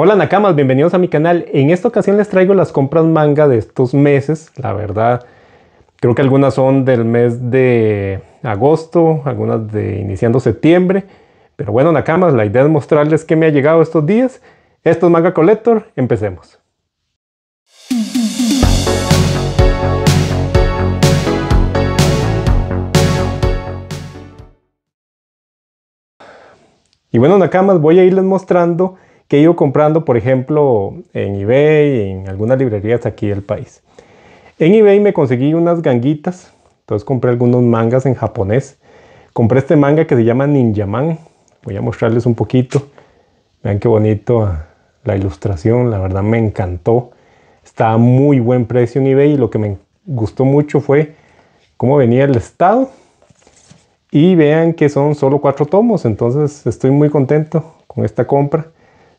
Hola Nakamas, bienvenidos a mi canal. En esta ocasión les traigo las compras manga de estos meses. La verdad, creo que algunas son del mes de agosto, algunas de iniciando septiembre. Pero bueno Nakamas, la idea es mostrarles qué me ha llegado estos días. Esto es Manga Collector, empecemos. Y bueno, Nakamas, voy a irles mostrando que he ido comprando, por ejemplo, en eBay, en algunas librerías aquí del país. En eBay me conseguí unas ganguitas, entonces compré algunos mangas en japonés. Compré este manga que se llama Ninjaman. Voy a mostrarles un poquito. Vean qué bonito ah, la ilustración, la verdad me encantó. Está a muy buen precio en eBay y lo que me gustó mucho fue cómo venía el estado. Y vean que son solo cuatro tomos, entonces estoy muy contento con esta compra.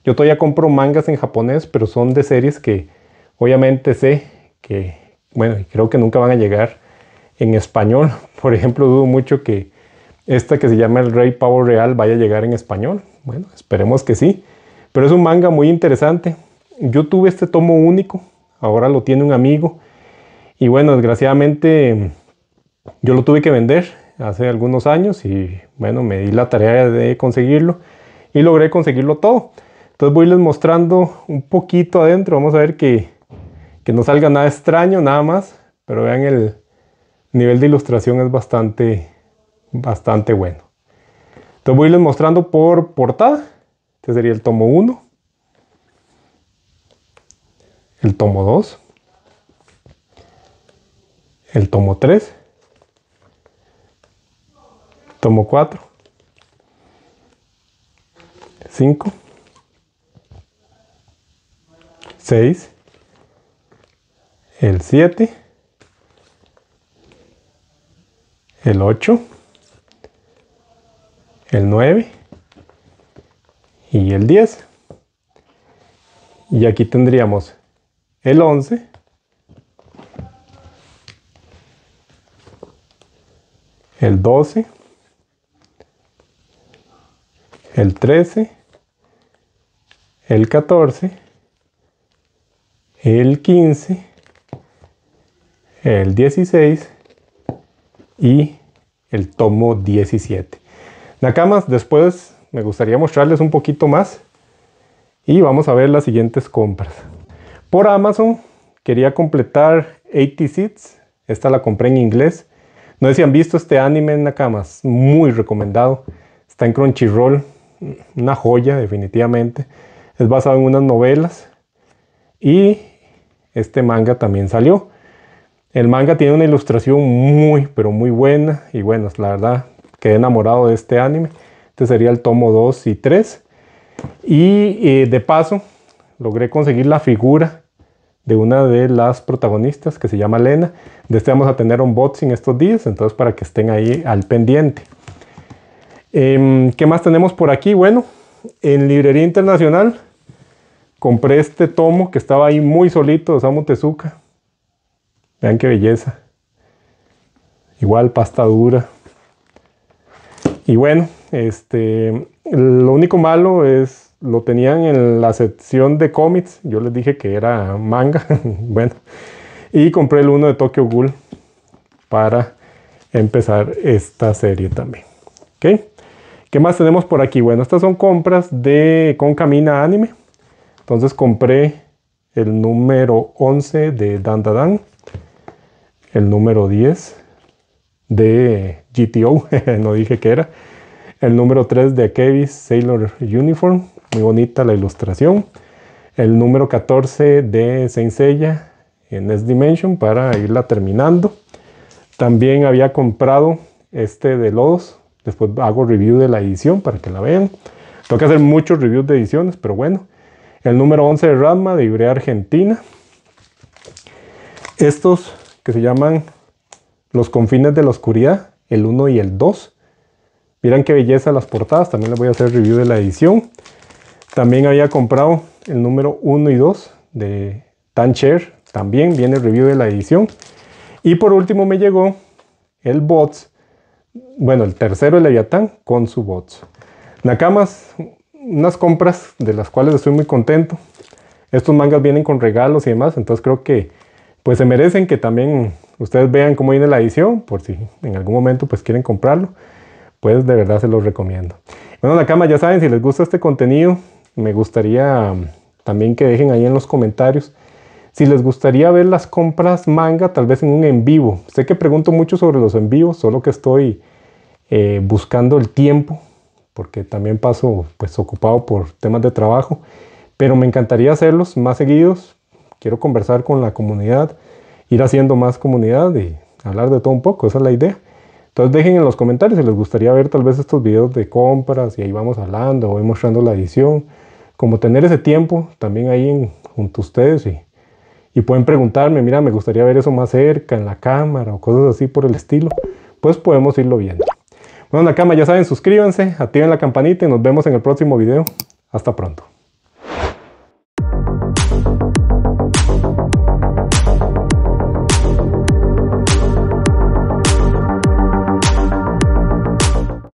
Yo todavía compro mangas en japonés, pero son de series que obviamente sé que, bueno, creo que nunca van a llegar en español. Por ejemplo, dudo mucho que esta que se llama El Rey Pavo Real vaya a llegar en español. Bueno, esperemos que sí. Pero es un manga muy interesante. Yo tuve este tomo único, ahora lo tiene un amigo. Y bueno, desgraciadamente yo lo tuve que vender hace algunos años y bueno, me di la tarea de conseguirlo y logré conseguirlo todo. Entonces voy les mostrando un poquito adentro. Vamos a ver que, no salga nada extraño, nada más. Pero vean el nivel de ilustración es bastante, bastante bueno. Entonces voy mostrando por portada. Este sería el tomo 1. El tomo 2. El tomo 3. Tomo 4. 5. 6, el 7, el 8, el 9 y el 10. Y aquí tendríamos el 11, el 12, el 13, el 14, el 15, el 16 y el tomo 17. Nakamas, después me gustaría mostrarles un poquito más y vamos a ver las siguientes compras. Por Amazon quería completar 80 Seats, esta la compré en inglés. No sé si han visto este anime en Nakamas, muy recomendado. Está en Crunchyroll, una joya definitivamente. Es basado en unas novelas y este manga también salió. El manga tiene una ilustración muy, pero muy buena. Y bueno, la verdad, quedé enamorado de este anime. Este sería el tomo 2 y 3. Y eh, de paso, logré conseguir la figura de una de las protagonistas que se llama Lena. De este vamos a tener unboxing estos días, entonces para que estén ahí al pendiente. Em, ¿Qué más tenemos por aquí? Bueno, en Librería Internacional compré este tomo que estaba ahí muy solito de Samu Tezuka. Vean qué belleza. Igual pasta dura. Y bueno, este, lo único malo es, lo tenían en la sección de cómics. Yo les dije que era manga. bueno, y compré el uno de Tokyo Ghoul para empezar esta serie también. ¿Qué más tenemos por aquí? Bueno, estas son compras de Concamina Anime. Entonces compré el número 11 de Dandadan, el número 10 de GTO, no dije que era, el número 3 de Akevis, Sailor Uniform, muy bonita la ilustración, el número 14 de Seiya en s Dimension para irla terminando. También había comprado este de Lodos, después hago review de la edición para que la vean. Tengo que hacer muchos reviews de ediciones, pero bueno. El número 11 de Radma de Ibrea Argentina. Estos que se llaman Los confines de la oscuridad, el 1 y el 2. Miran qué belleza las portadas, también les voy a hacer review de la edición. También había comprado el número 1 y 2 de Tancher, también viene review de la edición. Y por último me llegó el bots, bueno, el tercero el Leviatán con su bots. Nakamas, unas compras de las cuales estoy muy contento. Estos mangas vienen con regalos y demás, entonces creo que pues se merecen que también ustedes vean cómo viene la edición, por si en algún momento pues quieren comprarlo, pues de verdad se los recomiendo. Bueno, Nakama, ya saben, si les gusta este contenido, me gustaría mm, también que dejen ahí en los comentarios si les gustaría ver las compras manga, tal vez en un en vivo. Sé que pregunto mucho sobre los en vivos, solo que estoy eh, buscando el tiempo porque también paso pues ocupado por temas de trabajo, pero me encantaría hacerlos más seguidos. Quiero conversar con la comunidad, ir haciendo más comunidad y hablar de todo un poco, esa es la idea. Entonces dejen en los comentarios si les gustaría ver tal vez estos videos de compras y ahí vamos hablando, voy mostrando la edición, como tener ese tiempo también ahí junto a ustedes y pueden preguntarme, mira, me gustaría ver eso más cerca, en la cámara o cosas así por el estilo, pues podemos irlo viendo. Bueno, Nakama, ya saben, suscríbanse, activen la campanita y nos vemos en el próximo video. Hasta pronto.